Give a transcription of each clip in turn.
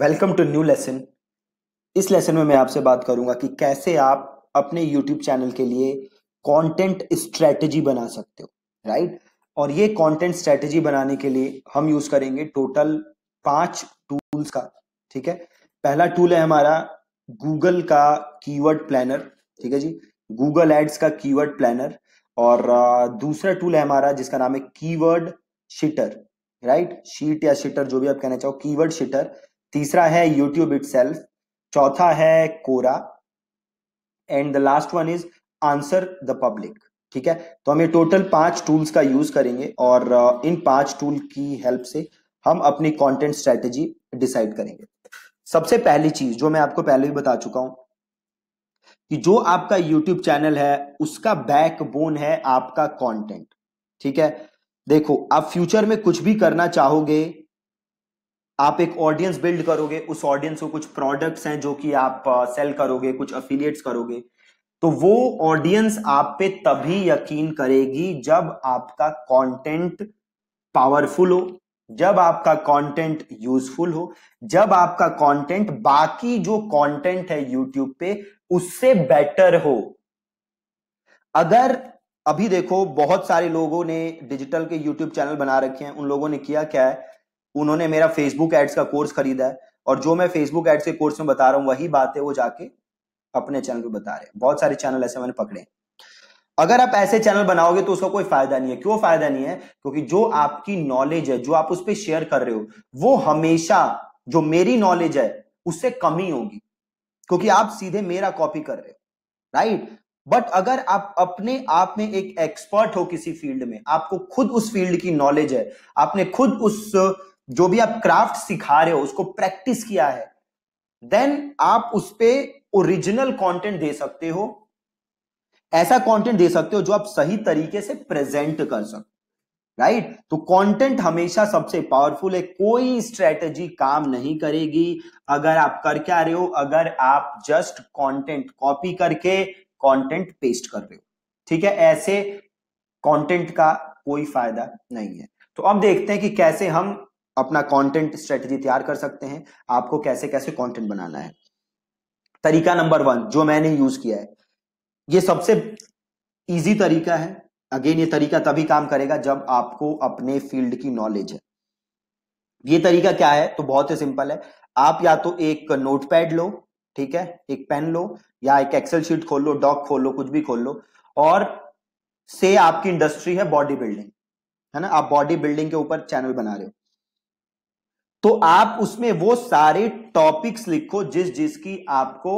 Welcome to new lesson इस lesson में मैं आपसे बात करूंगा कि कैसे आप अपने यूट्यूब चैनल के लिए कंटेंट स्ट्रेटजी बना सकते हो राइट और ये कंटेंट स्ट्रेटजी बनाने के लिए हम यूज करेंगे टोटल पांच टूल्स का ठीक है पहला टूल है हमारा गूगल का कीवर्ड प्लानर ठीक है जी गूगल एड्स का कीवर्ड प्लानर और दूसरा टूल है हमारा जिसका नाम है कीवर्ड शीटर राइट शीट या शीटर जो भी आप कहना चाहो कीवर्ड शीटर तीसरा है यूट्यूब इट चौथा है Quora and the last one is answer the public ठीक है तो हम ये टोटल पांच टूल्स का यूज करेंगे और इन पांच टूल की हेल्प से हम अपनी कंटेंट स्ट्रेटेजी डिसाइड करेंगे सबसे पहली चीज जो मैं आपको पहले भी बता चुका हूं कि जो आपका यूट्यूब चैनल है उसका बैकबोन है आपका कंटेंट ठीक है देखो आप फ्यूचर में कुछ भी करना चाहोगे आप एक ऑडियंस बिल्ड करोगे उस ऑडियंस को कुछ प्रोडक्ट्स हैं जो कि आप सेल uh, करोगे कुछ अफिलियट्स करोगे तो वो ऑडियंस आप पे तभी यकीन करेगी जब आपका कंटेंट पावरफुल हो जब आपका कंटेंट यूजफुल हो जब आपका कंटेंट बाकी जो कंटेंट है यूट्यूब पे उससे बेटर हो अगर अभी देखो बहुत सारे लोगों ने डिजिटल के यूट्यूब चैनल बना रखे हैं उन लोगों ने किया क्या है उन्होंने मेरा फेसबुक एड्स का कोर्स खरीदा है और जो मैं फेसबुक एड्स के कोर्स में बता रहा हूँ वही बात है वो जाके अपने चैनल पे बता रहे हैं बहुत सारे चैनल ऐसे मैंने पकड़े अगर आप ऐसे चैनल बनाओगे तो उसका कोई फायदा नहीं है क्यों फायदा नहीं है क्योंकि जो आपकी नॉलेज है जो आप उस पर शेयर कर रहे हो वो हमेशा जो मेरी नॉलेज है उससे कमी होगी क्योंकि आप सीधे मेरा कॉपी कर रहे हो राइट बट अगर आप अपने आप में एक एक्सपर्ट हो किसी फील्ड में आपको खुद उस फील्ड की नॉलेज है आपने खुद उस जो भी आप क्राफ्ट सिखा रहे हो उसको प्रैक्टिस किया है देन आप उस पर ओरिजिनल कॉन्टेंट दे सकते हो ऐसा कंटेंट दे सकते हो जो आप सही तरीके से प्रेजेंट कर सकते राइट right? तो कंटेंट हमेशा सबसे पावरफुल है कोई स्ट्रेटजी काम नहीं करेगी अगर आप कर क्या रहे हो अगर आप जस्ट कंटेंट कॉपी करके कंटेंट पेस्ट कर रहे हो ठीक है ऐसे कंटेंट का कोई फायदा नहीं है तो अब देखते हैं कि कैसे हम अपना कंटेंट स्ट्रेटजी तैयार कर सकते हैं आपको कैसे कैसे कंटेंट बनाना है तरीका नंबर वन जो मैंने यूज किया है ये सबसे इजी तरीका है अगेन ये तरीका तभी काम करेगा जब आपको अपने फील्ड की नॉलेज है ये तरीका क्या है तो बहुत ही सिंपल है आप या तो एक नोटपैड लो ठीक है एक पेन लो या एक एक्सेल शीट खोल लो डॉक खोल लो कुछ भी खोल लो और से आपकी इंडस्ट्री है बॉडी बिल्डिंग है ना आप बॉडी बिल्डिंग के ऊपर चैनल बना रहे हो तो आप उसमें वो सारे टॉपिक्स लिखो जिस जिसकी आपको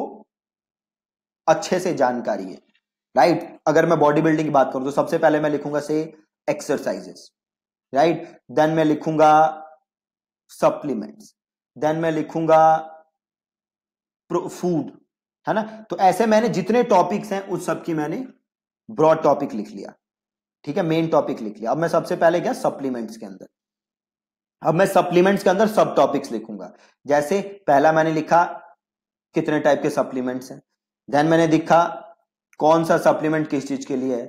अच्छे से जानकारी है राइट right? अगर मैं बॉडी बिल्डिंग की बात करूं तो सबसे पहले मैं लिखूंगा से एक्सरसाइजेस राइट देन मैं लिखूंगा सप्लीमेंट्स देन मैं लिखूंगा फूड है ना तो ऐसे मैंने जितने टॉपिक्स हैं उस सब की मैंने ब्रॉड टॉपिक लिख लिया ठीक है मेन टॉपिक लिख लिया अब मैं सबसे पहले क्या सप्लीमेंट्स के अंदर अब मैं सप्लीमेंट्स के अंदर सब टॉपिक्स लिखूंगा जैसे पहला मैंने लिखा कितने टाइप के सप्लीमेंट्स हैं देन मैंने लिखा कौन सा सप्लीमेंट किस चीज के लिए है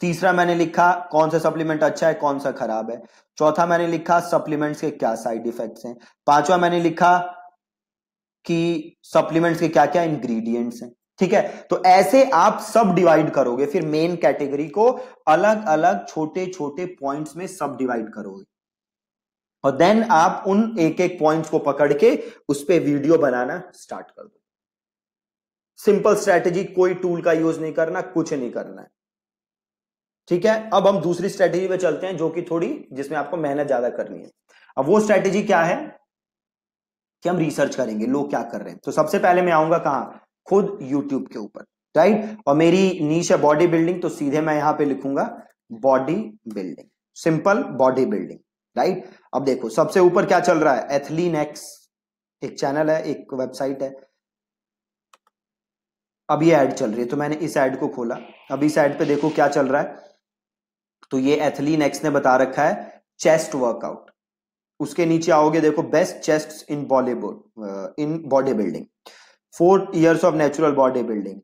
तीसरा मैंने लिखा कौन सा सप्लीमेंट अच्छा है कौन सा खराब है चौथा मैंने लिखा सप्लीमेंट्स के क्या साइड इफेक्ट्स हैं पांचवा मैंने लिखा कि सप्लीमेंट्स के क्या क्या इंग्रेडिएंट्स हैं ठीक है तो ऐसे आप सब डिवाइड करोगे फिर मेन कैटेगरी को अलग अलग छोटे छोटे पॉइंट्स में सब डिवाइड करोगे और देन आप उन एक एक पॉइंट्स को पकड़ के उस पर वीडियो बनाना स्टार्ट कर दो सिंपल स्ट्रेटेजी कोई टूल का यूज नहीं करना कुछ नहीं करना है ठीक है अब हम दूसरी स्ट्रेटेजी पे चलते हैं जो कि थोड़ी जिसमें आपको मेहनत ज्यादा करनी है अब वो स्ट्रेटेजी क्या है कि हम रिसर्च करेंगे लोग क्या कर रहे हैं तो सबसे पहले मैं आऊंगा कहा खुद यूट्यूब के ऊपर राइट और मेरी नीच है बॉडी बिल्डिंग तो सीधे मैं यहां पे लिखूंगा body building simple body building right अब देखो सबसे ऊपर क्या चल रहा है एथलीन एक्स एक चैनल है एक वेबसाइट है अब ये एड चल रही है तो मैंने इस एड को खोला अब इस एड पे देखो क्या चल रहा है तो ये एथलीन एक्स ने बता रखा है चेस्ट वर्कआउट उसके नीचे आओगे देखो best chest in Bollywood in body building for years of natural body building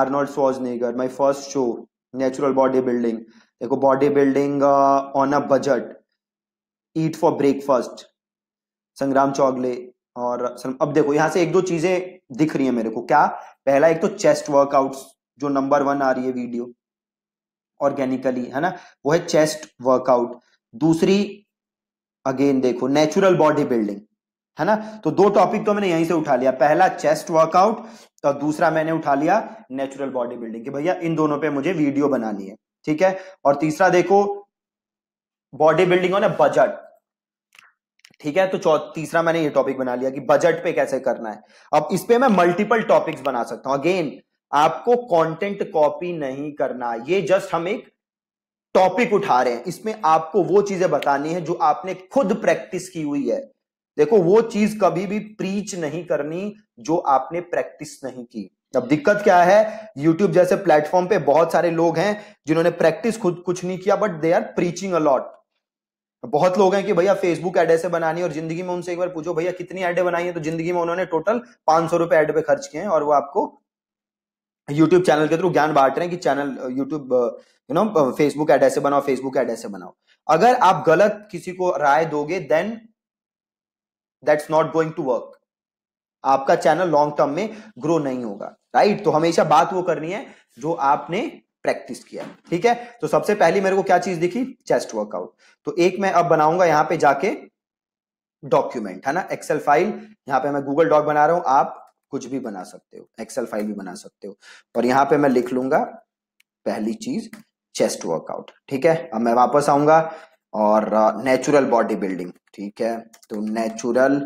Arnold Schwarzenegger my first show natural body building देखो body building on a budget eat for breakfast Sangram Chougule और अब देखो यहां से एक दो चीजें दिख रही है मेरे को क्या पहला एक तो चेस्ट वर्कआउट जो नंबर वन आ रही है वीडियो ऑर्गेनिकली है ना वो है चेस्ट वर्कआउट दूसरी अगेन देखो नेचुरल बॉडी बिल्डिंग है ना तो दो टॉपिक तो मैंने यहीं से उठा लिया पहला चेस्ट वर्कआउट और दूसरा मैंने उठा लिया नेचुरल बॉडी बिल्डिंग कि भैया इन दोनों पे मुझे वीडियो बनानी है ठीक है और तीसरा देखो body building on a budget ठीक है तो तीसरा मैंने ये टॉपिक बना लिया कि बजट पे कैसे करना है अब इस पे मैं मल्टीपल टॉपिक्स बना सकता हूं अगेन आपको कंटेंट कॉपी नहीं करना ये जस्ट हम एक टॉपिक उठा रहे हैं इसमें आपको वो चीजें बतानी है जो आपने खुद प्रैक्टिस की हुई है देखो वो चीज कभी भी प्रीच नहीं करनी जो आपने प्रैक्टिस नहीं की अब दिक्कत क्या है YouTube जैसे प्लेटफॉर्म पे बहुत सारे लोग हैं जिन्होंने प्रैक्टिस खुद कुछ नहीं किया but they are preaching a lot बहुत लोग हैं कि भैया फेसबुक एड ऐसे बनानी और जिंदगी में उनसे एक बार पूछो भैया कितनी एडे बनाई है तो जिंदगी में उन्होंने टोटल पांच सौ रुपए एड पे खर्च किए हैं और वो आपको यूट्यूब चैनल के थ्रू ज्ञान बांट रहे हैं कि channel YouTube you know Facebook ad ऐसे बनाओ फेसबुक एड ऐसे बनाओ अगर आप गलत किसी को राय दोगे then that's not going to work आपका चैनल लॉन्ग टर्म में ग्रो नहीं होगा राइट right? तो हमेशा बात वो करनी है जो आपने प्रैक्टिस किया ठीक है तो सबसे पहली मेरे को क्या चीज दिखी चेस्ट वर्कआउट तो एक मैं अब बनाऊंगा यहां पे जाके डॉक्यूमेंट है ना एक्सेल फाइल यहां पे मैं गूगल डॉक बना रहा हूं आप कुछ भी बना सकते हो एक्सेल फाइल भी बना सकते हो और यहां पे मैं लिख लूंगा पहली चीज चेस्ट वर्कआउट ठीक है अब मैं वापस आऊंगा और नेचुरल बॉडी बिल्डिंग ठीक है तो नेचुरल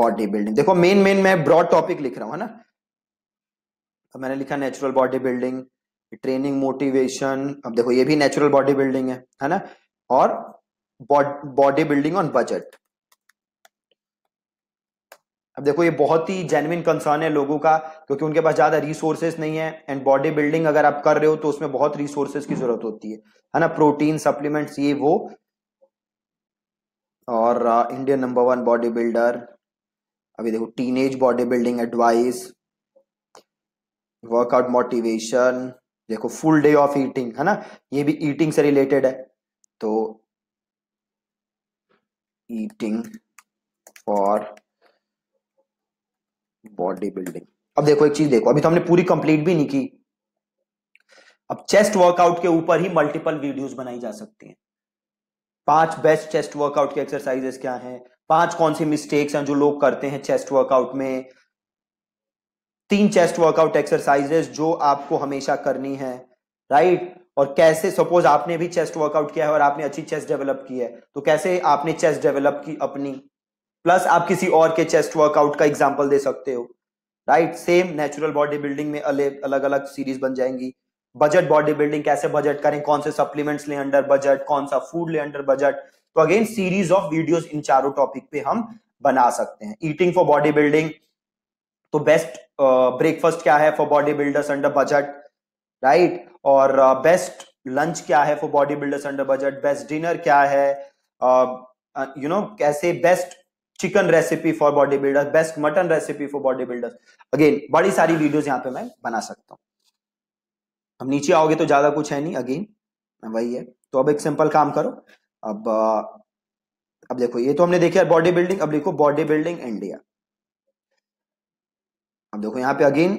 बॉडी बिल्डिंग देखो मेन मेन मैं ब्रॉड टॉपिक लिख रहा हूं है ना तो मैंने लिखा natural body building training motivation अब देखो ये भी नेचुरल बॉडी बिल्डिंग है है ना और बॉडी बिल्डिंग ऑन बजट अब देखो ये बहुत ही जेन्यन कंसर्न है लोगों का क्योंकि उनके पास ज्यादा रिसोर्सेस नहीं है एंड बॉडी बिल्डिंग अगर आप कर रहे हो तो उसमें बहुत रिसोर्सेस की जरूरत होती है है ना प्रोटीन सप्लीमेंट्स ये वो और Indian number one body builder अभी देखो teenage body building advice workout motivation देखो फुल डे ऑफ ईटिंग है ना ये भी ईटिंग से रिलेटेड है तो ईटिंग फॉर बॉडी बिल्डिंग अब देखो एक चीज देखो अभी तो हमने पूरी कंप्लीट भी नहीं की अब चेस्ट वर्कआउट के ऊपर ही मल्टीपल वीडियोस बनाई जा सकती हैं पांच बेस्ट चेस्ट वर्कआउट के एक्सरसाइजेस क्या हैं पांच कौन सी मिस्टेक्स हैं जो लोग करते हैं चेस्ट वर्कआउट में तीन चेस्ट वर्कआउट एक्सरसाइजेस जो आपको हमेशा करनी है राइट और कैसे सपोज आपने भी चेस्ट वर्कआउट किया है और आपने अच्छी चेस्ट डेवलप की है तो कैसे आपने चेस्ट डेवलप की अपनी प्लस आप किसी और के चेस्ट वर्कआउट का एग्जाम्पल दे सकते हो right same natural body building में अलग अलग सीरीज बन जाएंगी बजट बॉडी बिल्डिंग कैसे बजट करें कौन से सप्लीमेंट्स लें अंडर बजट कौन सा फूड लें अंडर बजट तो अगेन सीरीज ऑफ वीडियोस इन चारों टॉपिक पे हम बना सकते हैं ईटिंग फॉर बॉडी बिल्डिंग तो बेस्ट ब्रेकफास्ट uh, क्या है for body builders under budget right और बेस्ट uh, लंच क्या है for body builders under budget best dinner क्या है यू uh, नो कैसे best chicken recipe for body builders best mutton recipe for body builders again बड़ी सारी videos यहाँ पे मैं बना सकता हूँ अब नीचे आओगे तो ज्यादा कुछ है नहीं अगेन वही है तो अब एक सिंपल काम करो अब अब देखो ये तो हमने देखा बॉडी बिल्डिंग अब लिखो बॉडी बिल्डिंग इंडिया अब देखो यहाँ पे अगेन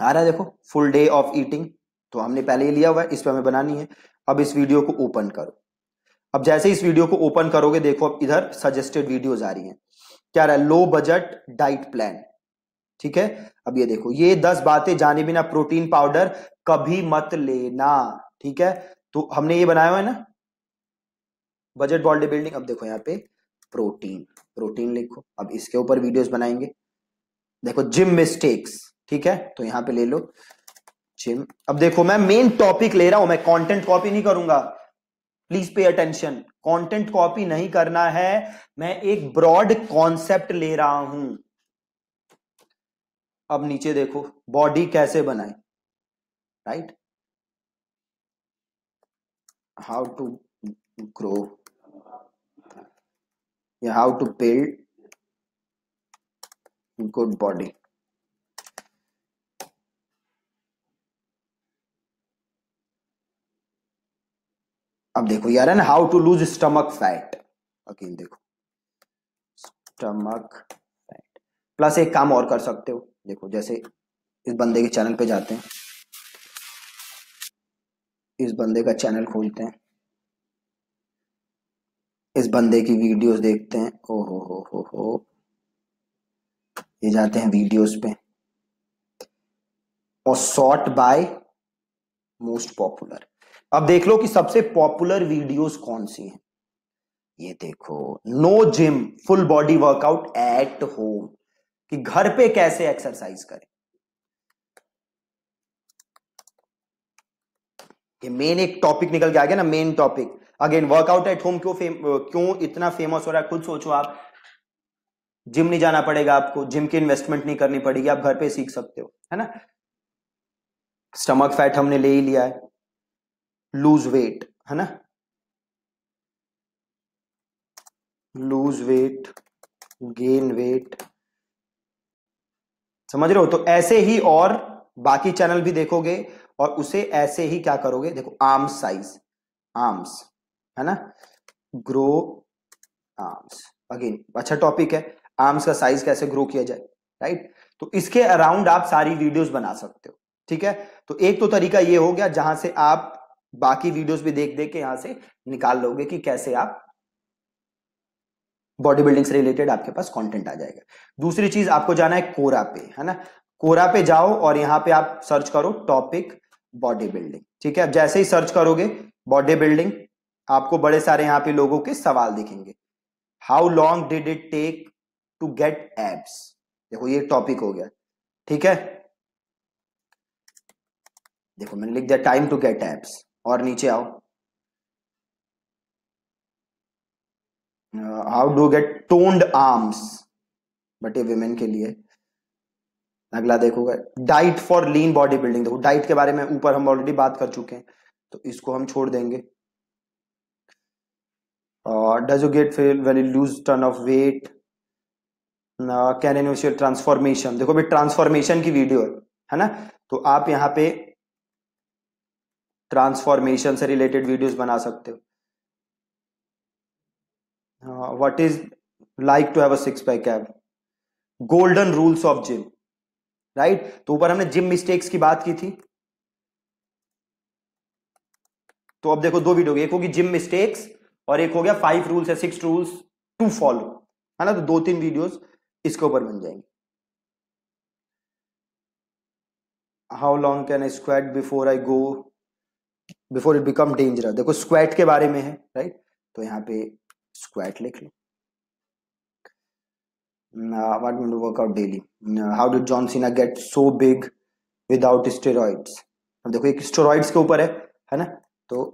आ रहा है देखो फुल डे ऑफ ईटिंग तो हमने पहले ही लिया हुआ है इस पर हमें बनानी है अब इस वीडियो को ओपन करो अब जैसे इस वीडियो को ओपन करोगे देखो अब इधर सजेस्टेड वीडियोज आ रही हैं क्या रहा है लो बजट डाइट प्लान ठीक है अब ये देखो ये दस बातें जाने बिना प्रोटीन पाउडर कभी मत लेना ठीक है तो हमने ये बनाया हुआ है ना बजट बॉडी बिल्डिंग अब देखो यहाँ पे प्रोटीन प्रोटीन लिखो अब इसके ऊपर वीडियोस बनाएंगे देखो जिम मिस्टेक्स ठीक है तो यहां पे ले लो जिम अब देखो मैं मेन टॉपिक ले रहा हूं मैं कंटेंट कॉपी नहीं करूंगा please pay attention content copy नहीं करना है मैं एक ब्रॉड कॉन्सेप्ट ले रहा हूं अब नीचे देखो बॉडी कैसे बनाए राइट हाउ टू ग्रो या how to build good body अब देखो यार है ना how to lose stomach fat again देखो स्टमक फैट प्लस एक काम और कर सकते हो देखो जैसे इस बंदे के चैनल पे जाते हैं इस बंदे का चैनल खोलते हैं इस बंदे की वीडियोस देखते हैं ओ हो हो हो हो ये जाते हैं वीडियोस पे और सॉर्ट बाय मोस्ट पॉपुलर अब देख लो कि सबसे पॉपुलर वीडियोस कौन सी हैं ये देखो no gym full body workout at home कि घर पे कैसे एक्सरसाइज करें ये मेन एक टॉपिक निकल के आ गया ना main topic again workout at home क्यों फेम क्यों इतना फेमस हो रहा है खुद सोचो आप जिम नहीं जाना पड़ेगा आपको जिम की इन्वेस्टमेंट नहीं करनी पड़ेगी आप घर पे सीख सकते हो है ना स्टमक फैट हमने ले ही लिया है लूज वेट है ना लूज वेट गेन वेट समझ रहे हो तो ऐसे ही और बाकी चैनल भी देखोगे और उसे ऐसे ही क्या करोगे देखो आर्म्स साइज आर्म्स है ना ग्रो आर्म्स अगेन अच्छा टॉपिक है आर्म्स का साइज कैसे ग्रो किया जाए राइट तो इसके अराउंड आप सारी वीडियोस बना सकते हो ठीक है तो एक तो तरीका ये हो गया जहां से आप बाकी वीडियोस भी देख देख के यहां से निकाल लोगे कि कैसे आप बॉडी बिल्डिंग से रिलेटेड आपके पास कंटेंट आ जाएगा दूसरी चीज आपको जाना है कोरा पे है ना कोरा पे जाओ और यहाँ पे आप सर्च करो टॉपिक बॉडी बिल्डिंग ठीक है जैसे ही सर्च करोगे बॉडी बिल्डिंग आपको बड़े सारे यहाँ पे लोगों के सवाल दिखेंगे how long did it take to get abs देखो ये टॉपिक हो गया ठीक है देखो मैंने लिख दिया टाइम टू गेट एब्स और नीचे आओ how do get toned arms but women के लिए अगला देखोगे diet for lean body building देखो डाइट के बारे में ऊपर हम ऑलरेडी बात कर चुके हैं तो इसको हम छोड़ देंगे does you get feel when you lose ton of weight can initial transformation देखो भाई ट्रांसफॉर्मेशन की वीडियो है है ना तो आप यहाँ पे ट्रांसफॉर्मेशन से रिलेटेड वीडियोस बना सकते हो what is like to have a six pack cab golden rules of gym right तो ऊपर हमने जिम मिस्टेक्स की बात की थी तो अब देखो दो वीडियो एक होगी जिम मिस्टेक्स और एक हो गया फाइव रूल्स या सिक्स रूल्स टू फॉलो है ना तो दो तीन वीडियोस इसके ऊपर बन जाएंगे how long can I squat before I go before it become dangerous देखो स्क्वेट के बारे में है राइट right? तो यहां पे स्क्वेट लिख लो what going workout daily how daily John Cena get so big without steroids देखो एक स्टेरॉइड्स के ऊपर है है ना तो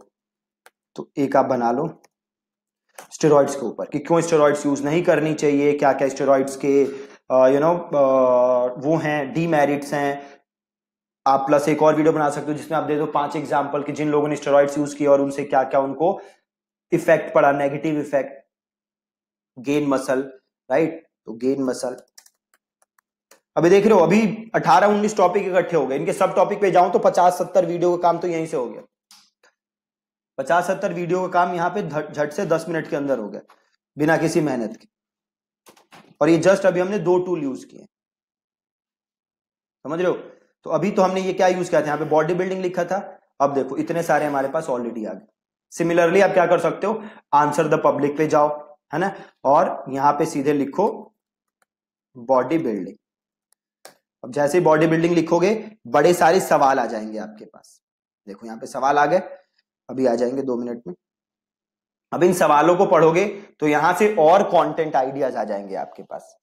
तो एक आप बना लो स्टेरॉइड्स के ऊपर कि क्यों स्टेरॉइड्स यूज नहीं करनी चाहिए क्या क्या स्टेरॉइड्स के यू नो वो हैं डीमेरिट्स हैं आप प्लस एक और वीडियो बना सकते हो जिसमें आप दे दो पांच एग्जाम्पल कि जिन लोगों ने स्टेरॉइड्स यूज किया और उनसे क्या क्या उनको इफेक्ट पड़ा negative effect gain muscle right तो गेन मसल अभी देख रहे हो अभी 18 19 टॉपिक इकट्ठे हो गए इनके सब टॉपिक पे जाऊं तो 50 70 वीडियो का काम तो यहीं से हो गया पचास सत्तर वीडियो का काम यहाँ पे झट से दस मिनट के अंदर हो गया बिना किसी मेहनत के और ये जस्ट अभी हमने दो टूल यूज किए समझ रहे हो तो अभी तो हमने ये क्या यूज किया था यहाँ पे बॉडी बिल्डिंग लिखा था अब देखो इतने सारे हमारे पास ऑलरेडी आ गए सिमिलरली आप क्या कर सकते हो आंसर द पब्लिक पे जाओ है ना और यहाँ पे सीधे लिखो बॉडी बिल्डिंग अब जैसे बॉडी बिल्डिंग लिखोगे बड़े सारे सवाल आ जाएंगे आपके पास देखो यहाँ पे सवाल आ गए अभी आ जाएंगे दो मिनट में अब इन सवालों को पढ़ोगे तो यहां से और कंटेंट आइडियाज आ जाएंगे आपके पास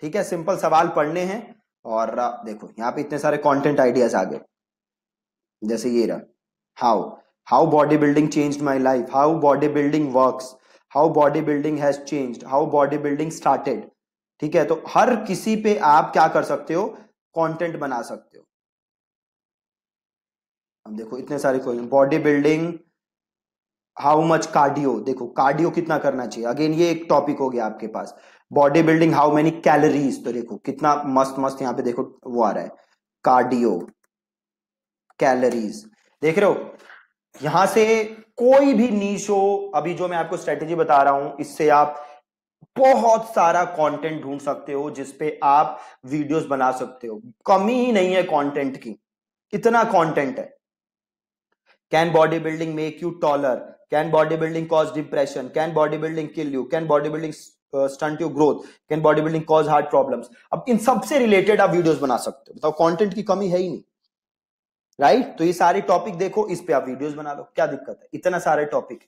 ठीक है सिंपल सवाल पढ़ने हैं और देखो यहाँ पे इतने सारे कंटेंट आइडियाज आ गए जैसे ये रहा how how body building change my life how body building work how body building has change how body building started ठीक है तो हर किसी पे आप क्या कर सकते हो कॉन्टेंट बना सकते हो हम देखो इतने सारे question body building how much cardio देखो कार्डियो कितना करना चाहिए अगेन ये एक टॉपिक हो गया आपके पास body building how many calories तो देखो कितना मस्त मस्त यहाँ पे देखो वो आ रहा है कार्डियो कैलोरीज देख रहे हो यहां से कोई भी नीशो अभी जो मैं आपको स्ट्रेटेजी बता रहा हूं इससे आप बहुत सारा कंटेंट ढूंढ सकते हो जिसपे आप वीडियोस बना सकते हो कमी ही नहीं है कंटेंट की इतना कंटेंट है can body building make you taller can body building cause depression can body building kill you can body building stunt you growth can body building cause heart problem अब इन सबसे रिलेटेड आप videos बना सकते हो बताओ content की कमी है ही नहीं राइट right? तो ये सारे टॉपिक देखो इस पे आप वीडियोस बना लो क्या दिक्कत है इतना सारे टॉपिक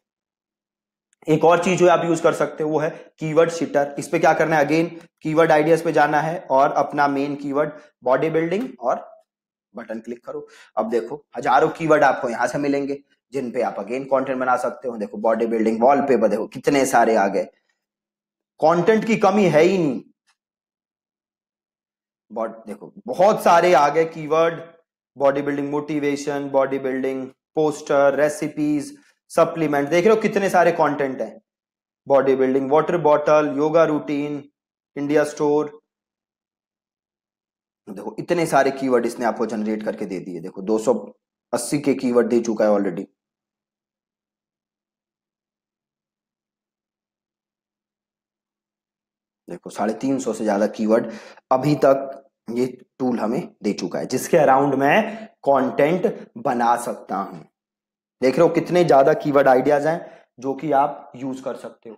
एक और चीज जो आप यूज कर सकते हो वो है कीवर्ड शिटर इस पे क्या करना है अगेन कीवर्ड आइडियाज पे जाना है और अपना मेन कीवर्ड बॉडी बिल्डिंग और बटन क्लिक करो अब देखो हजारों कीवर्ड आपको यहाँ से मिलेंगे जिन पे आप अगेन कंटेंट बना सकते हो देखो बॉडी बिल्डिंग वॉलपेपर देखो कितने सारे आ गए कंटेंट की कमी है ही नहीं बॉड देखो बहुत सारे आ गए keyword body building motivation body building poster recipes supplement देख रहे हो कितने सारे कंटेंट हैं body building water bottle yoga routine India store देखो इतने सारे कीवर्ड इसने आपको जनरेट करके दे दिए देखो 280 के कीवर्ड दे चुका है ऑलरेडी देखो साढ़े तीन सौ से ज्यादा कीवर्ड अभी तक ये टूल हमें दे चुका है जिसके अराउंड मैं कंटेंट बना सकता हूं देख रहे हो कितने ज्यादा कीवर्ड आइडियाज हैं जो कि आप यूज कर सकते हो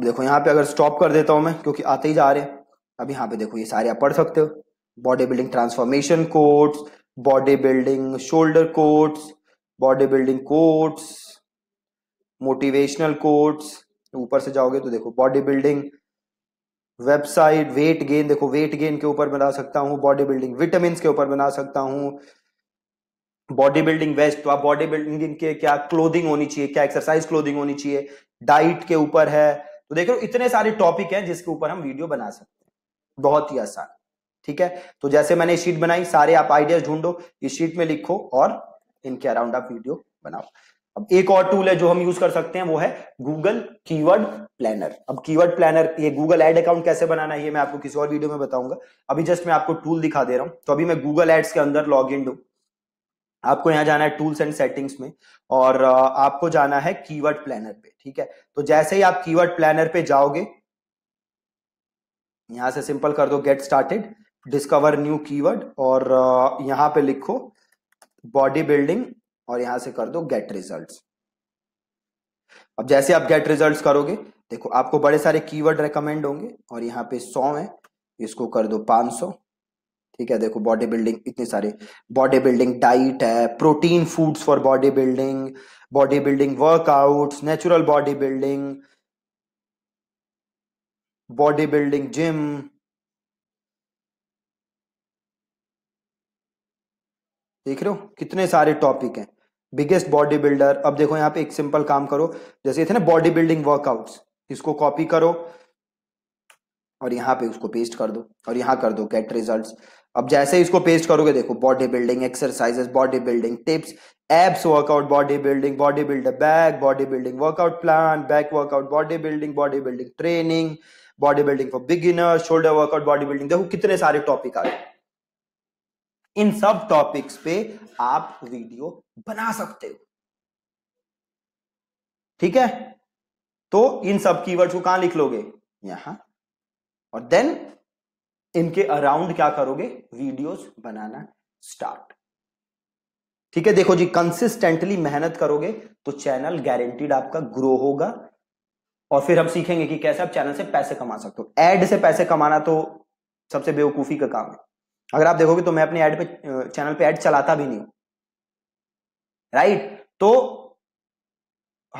अब देखो यहाँ पे अगर स्टॉप कर देता हूँ मैं क्योंकि आते ही जा रहे हैं अब यहाँ पे देखो ये सारे आप पढ़ सकते हो body building transformation quotes body building shoulder quotes body building quotes motivational quotes ऊपर से जाओगे तो देखो body building website weight gain देखो वेट गेन के ऊपर बना सकता हूँ बॉडी बिल्डिंग विटामिन के ऊपर बना सकता हूँ बॉडी बिल्डिंग वेस्ट तो आप बॉडी बिल्डिंग के क्या क्लोथिंग होनी चाहिए क्या एक्सरसाइज क्लोथिंग होनी चाहिए डाइट के ऊपर है तो देख रहे हो इतने सारे टॉपिक हैं जिसके ऊपर हम वीडियो बना सकते हैं बहुत ही आसान ठीक है तो जैसे मैंने शीट बनाई सारे आप आइडियाज ढूंढो इस शीट में लिखो और इनके अराउंड आप वीडियो बनाओ अब एक और टूल है जो हम यूज कर सकते हैं वो है गूगल कीवर्ड प्लानर अब कीवर्ड प्लानर ये गूगल एड अकाउंट कैसे बनाना है ये मैं आपको किसी और वीडियो में बताऊंगा अभी जस्ट मैं आपको टूल दिखा दे रहा हूं तो अभी मैं गूगल एड्स के अंदर लॉग इन आपको यहाँ जाना है टूल्स एंड सेटिंग्स में और आपको जाना है कीवर्ड प्लानर पे ठीक है तो जैसे ही आप कीवर्ड प्लानर पे जाओगे यहां से सिंपल कर दो get started discover new keyword और यहां पे लिखो बॉडी बिल्डिंग और यहां से कर दो गेट रिजल्ट्स अब जैसे आप गेट रिजल्ट्स करोगे देखो आपको बड़े सारे कीवर्ड रिकमेंड होंगे और यहाँ पे सौ है इसको कर दो पांच सौ ठीक है देखो बॉडी बिल्डिंग इतने सारे बॉडी बिल्डिंग डाइट है protein foods for body building body building workouts natural body building body building gym देख रहे हो कितने सारे टॉपिक हैं बिगेस्ट बॉडी बिल्डर अब देखो यहाँ पे एक सिंपल काम करो जैसे थे ना बॉडी बिल्डिंग वर्कआउट्स इसको कॉपी करो और यहाँ पे उसको पेस्ट कर दो और यहाँ कर दो गेट रिजल्ट्स अब जैसे इसको पेस्ट करोगे देखो body building exercises body building tips apps workout body building body builder back body building workout plan back workout body building body building training body building for beginner shoulder workout body building देखो कितने सारे topic आ गए इन सब topics पे आप video बना सकते हो ठीक है तो इन सब कीवर्ड्स को कहां लिख लोगे यहां और देन इनके अराउंड क्या करोगे वीडियोस बनाना स्टार्ट ठीक है देखो जी कंसिस्टेंटली मेहनत करोगे तो चैनल गारंटीड आपका ग्रो होगा और फिर हम सीखेंगे कि कैसे आप चैनल से पैसे कमा सकते हो एड से पैसे कमाना तो सबसे बेवकूफी का काम है अगर आप देखोगे तो मैं अपने एड पे चैनल पे ऐड चलाता भी नहीं राइट तो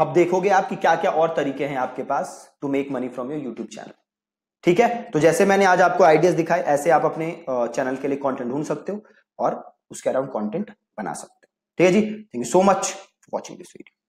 अब देखोगे आप कि क्या क्या और तरीके हैं आपके पास to make money from your YouTube channel ठीक है तो जैसे मैंने आज आपको आइडियाज दिखाए ऐसे आप अपने चैनल के लिए कॉन्टेंट ढूंढ सकते हो और उसके अराउंड कॉन्टेंट बना सकते हो ठीक है जी thank you so much watching this video